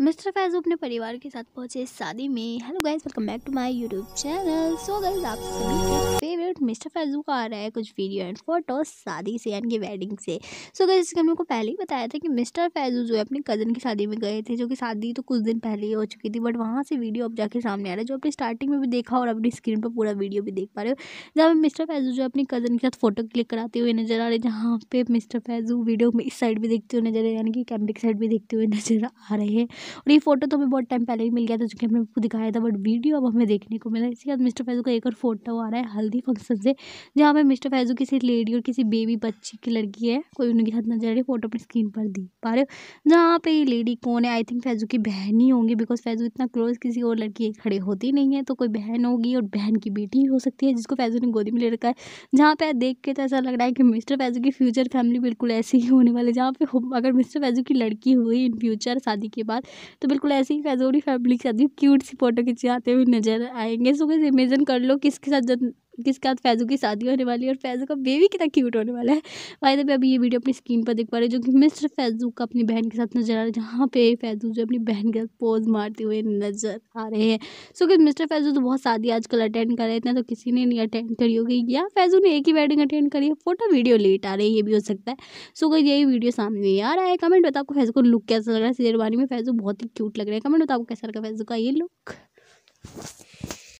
mister Faizu अपने परिवार के साथ पहुंचे शादी में hello guys welcome back to my YouTube channel so guys आप सभी फेवरेट मिस्टर फैजू का आ रहा है कुछ वीडियो एंड फोटो शादी से यानी कि वेडिंग से सो गई इसके हमने को पहले ही बताया था कि मिस्टर फैजू जो है अपने कज़न की शादी में गए थे जो कि शादी तो कुछ दिन पहले ही हो चुकी थी बट वहाँ से वीडियो अब जाके सामने आ रहा है जो अपने स्टार्टिंग में भी देखा और अपनी स्क्रीन पर पूरा वीडियो भी देख पा रहे हो जहाँ पर मिस्टर फैजू जो अपने कज़न के साथ फोटो क्लिक कराते हुए नजर आ रहे जहाँ पे मिस्टर फैजू वीडियो में इस साइड भी देखते हुए नजर यानी कि कैमरे की साइड भी देखते हुए नजर आ रहे हैं और ये फोटो तो हमें बहुत टाइम पहले ही मिल गया था जो कि हमने आपको दिखाया था बट वीडियो अब हमें देखने को मिला इसके बाद मिस्टर फैजू का एक और फोटो आ रहा है हल्दी फंक्शन से जहाँ पे मिस्टर फैजू किसी लेडी और किसी बेबी बच्ची की लड़की है कोई उनके साथ नजर आ रही फोटो अपनी स्क्रीन पर दी पा रहे हो जहाँ पे ये लेडी कौन है आई थिंक फैजू की बहन ही होंगी बिकॉज फैजू इतना क्लोज किसी और लड़की खड़े होती नहीं है तो कोई बहन होगी और बहन की बेटी हो सकती है जिसको फैजू ने गोदी में ले रखा है जहाँ पे देख के तो ऐसा लग रहा है कि मिस्टर फैजू की फ्यूचर फैमिली बिल्कुल ऐसी ही होने वाली जहाँ पे अगर मिस्टर फैजू की लड़की हुई इन फ्यूचर शादी के बाद तो बिल्कुल ऐसी ही फैजोरी फैमिली के साथ भी क्यूट सी फोटो खिंचाते हुए नजर आएंगे सो कैसे इमेजन कर लो किसके साथ जिसके साथ फैज़ू की शादी होने वाली है और फैज़ू का बेबी कितना क्यूट होने वाला है वाई दबे अभी ये वीडियो अपनी स्क्रीन पर देख पा रहे हैं जो कि मिस्टर फैज़ू का अपनी बहन के साथ नजर आ रहा है जहाँ पे फैज़ू जो अपनी बहन के साथ पोज मारते हुए नजर आ रहे हैं सो कि मिस्टर फैज़ू तो बहुत शादी आजकल अटेंड कर रहे थे तो किसी ने नहीं अटेंड करी होगी या फैज़ू ने एक ही वेडिंग अटेंड करी है फोटो वीडियो लेट आ रही है ये भी हो सकता है सो अगर यही वीडियो सामने आ रहा है कमेंट बताओ आपको फैज़ू को लुक कैसा लग रहा है शेरवानी में फैज़ू बहुत ही क्यूट लग रहा है कमेंट बताओ आपको कैसा लगा फैज़ू का ये लुक